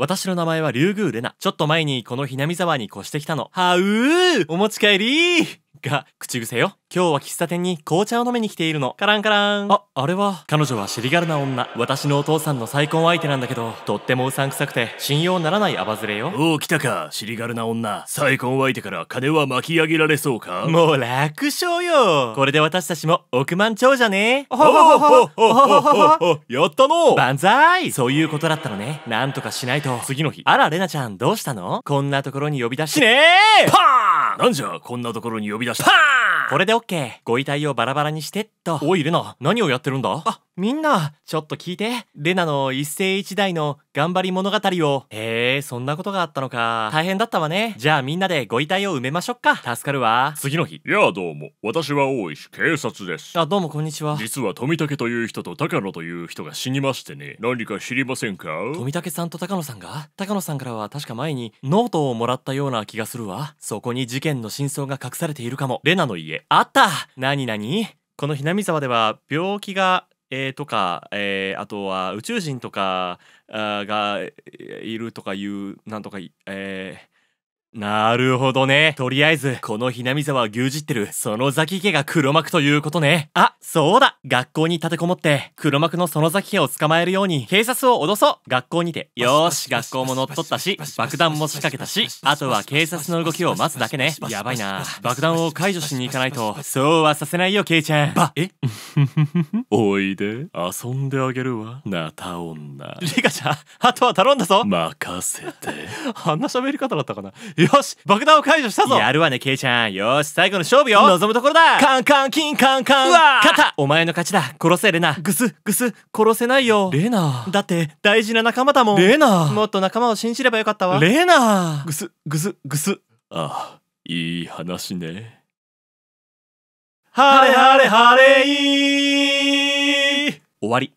私の名前はリュウグウレナ。ちょっと前にこのひなみ沢に越してきたの。はうーお持ち帰りが口癖よ今日は喫茶店に紅茶を飲みに来ているのカランカランああれは彼女はシリガルな女私のお父さんの再婚相手なんだけどとってもうさんくさくて信用ならないアバズレよおお来たかシリガルな女再婚相手から金は巻き上げられそうかもう楽勝よこれで私たちも億万長者ねほおほおやったの万歳そういうことだったのねなんとかしないと次の日あらレナちゃんどうしたのこんなところに呼び出しねえパーンなんじゃこんなところに呼び出したこれでオッケーご遺体をバラバラにしてっとおいレナ何をやってるんだあみんな、ちょっと聞いて。レナの一世一代の頑張り物語を。へえ、そんなことがあったのか。大変だったわね。じゃあみんなでご遺体を埋めましょっか。助かるわ。次の日。いや、どうも。私は大石警察です。あ、どうもこんにちは。実は富武という人と高野という人が死にましてね。何か知りませんか富武さんと高野さんが高野さんからは確か前にノートをもらったような気がするわ。そこに事件の真相が隠されているかも。レナの家。あった何何このひなみ沢では病気がえー、とか、えー、あとは宇宙人とかがいるとかいうなんとか、えーなるほどね。とりあえず、このひなみざは牛耳ってる、その崎家が黒幕ということね。あ、そうだ学校に立てこもって、黒幕のその崎家を捕まえるように、警察を脅そう学校にて。よーし、学校も乗っ取ったし、爆弾も仕掛けたし、あとは警察の動きを待つだけね。やばいな。爆弾を解除しに行かないと、そうはさせないよ、ケイちゃん。ば、え おいで、遊んであげるわ。なた女。リカちゃん、あとは頼んだぞ任せて。あんな喋り方だったかなよし爆弾を解除したぞやるわねケイちゃんよし最後の勝負よ望むところだカンカンキンカンカンうわ勝ったお前の勝ちだ殺せレナグスグス殺せないよレナだって大事な仲間だもんレナもっと仲間を信じればよかったわレナグスグスグスああいい話ね晴れ晴れハレい終わり